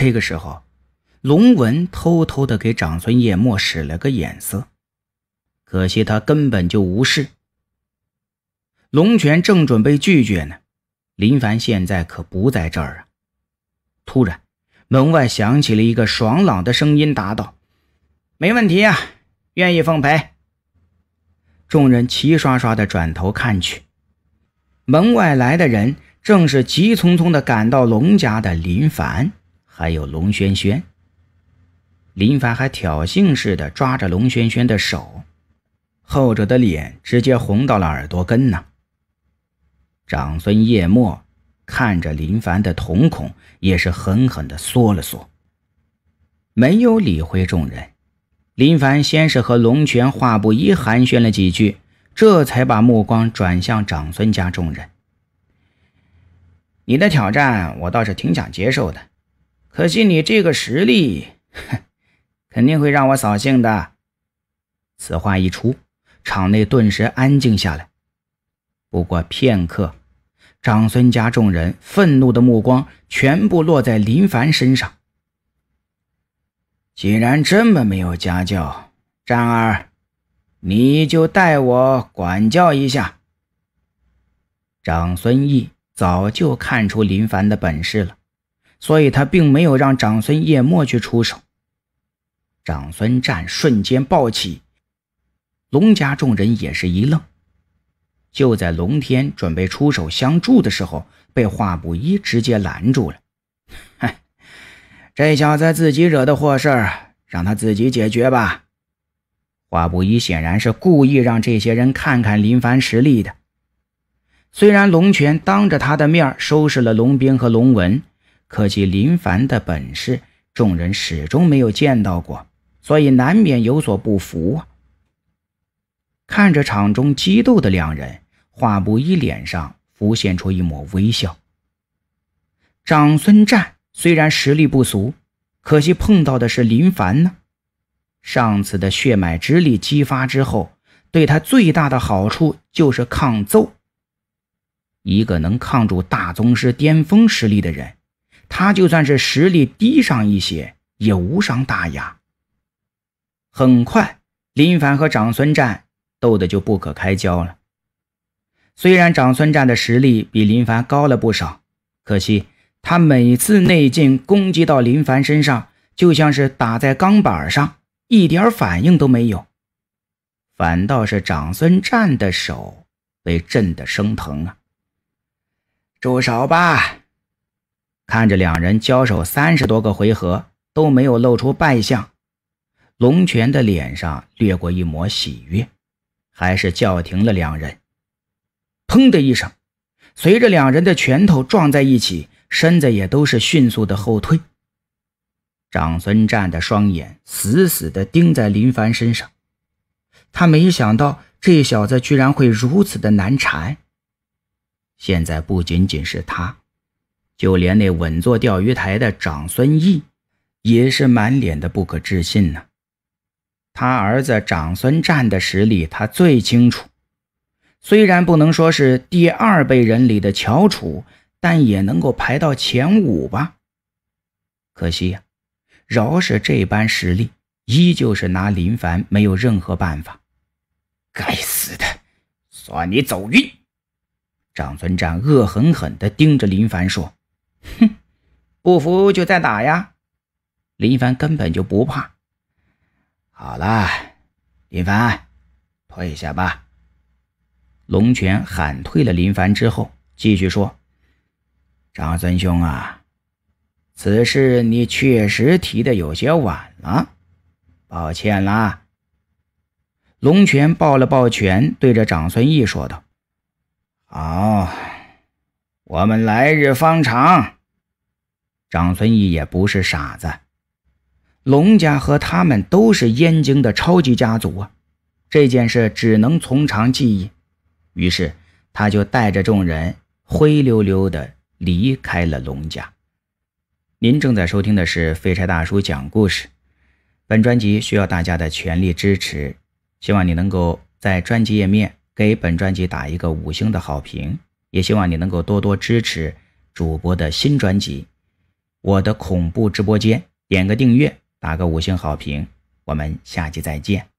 这个时候，龙文偷偷的给长孙夜墨使了个眼色，可惜他根本就无视。龙泉正准备拒绝呢，林凡现在可不在这儿啊！突然，门外响起了一个爽朗的声音，答道：“没问题啊，愿意奉陪。”众人齐刷刷的转头看去，门外来的人正是急匆匆的赶到龙家的林凡。还有龙轩轩。林凡还挑衅似的抓着龙轩轩的手，后者的脸直接红到了耳朵根呢。长孙叶墨看着林凡的瞳孔也是狠狠的缩了缩，没有理会众人。林凡先是和龙泉、画布一寒暄了几句，这才把目光转向长孙家众人：“你的挑战，我倒是挺想接受的。”可惜你这个实力，哼，肯定会让我扫兴的。此话一出，场内顿时安静下来。不过片刻，长孙家众人愤怒的目光全部落在林凡身上。既然这么没有家教，战儿，你就代我管教一下。长孙义早就看出林凡的本事了。所以他并没有让长孙叶墨去出手。长孙战瞬间暴起，龙家众人也是一愣。就在龙天准备出手相助的时候，被华不一直接拦住了。这小子自己惹的祸事儿，让他自己解决吧。华不一显然是故意让这些人看看林凡实力的。虽然龙泉当着他的面收拾了龙斌和龙文。可惜林凡的本事，众人始终没有见到过，所以难免有所不服啊！看着场中激斗的两人，华不一脸上浮现出一抹微笑。长孙战虽然实力不俗，可惜碰到的是林凡呢。上次的血脉之力激发之后，对他最大的好处就是抗揍。一个能抗住大宗师巅峰实力的人。他就算是实力低上一些，也无伤大雅。很快，林凡和长孙战斗得就不可开交了。虽然长孙战的实力比林凡高了不少，可惜他每次内劲攻击到林凡身上，就像是打在钢板上，一点反应都没有。反倒是长孙战的手被震得生疼啊！住手吧！看着两人交手三十多个回合都没有露出败相，龙泉的脸上掠过一抹喜悦，还是叫停了两人。砰的一声，随着两人的拳头撞在一起，身子也都是迅速的后退。长孙战的双眼死死的盯在林凡身上，他没想到这小子居然会如此的难缠。现在不仅仅是他。就连那稳坐钓鱼台的长孙毅，也是满脸的不可置信呢。他儿子长孙湛的实力他最清楚，虽然不能说是第二辈人里的翘楚，但也能够排到前五吧。可惜呀，饶是这般实力，依旧是拿林凡没有任何办法。该死的，算你走运！长孙战恶狠狠地盯着林凡说。哼，不服就再打呀！林凡根本就不怕。好了，林凡，退下吧。龙泉喊退了林凡之后，继续说：“长孙兄啊，此事你确实提的有些晚了，抱歉啦。”龙泉抱了抱拳，对着长孙义说道：“好。”我们来日方长。长孙义也不是傻子，龙家和他们都是燕京的超级家族啊，这件事只能从长计议。于是他就带着众人灰溜溜的离开了龙家。您正在收听的是废柴大叔讲故事。本专辑需要大家的全力支持，希望你能够在专辑页面给本专辑打一个五星的好评。也希望你能够多多支持主播的新专辑《我的恐怖直播间》，点个订阅，打个五星好评，我们下期再见。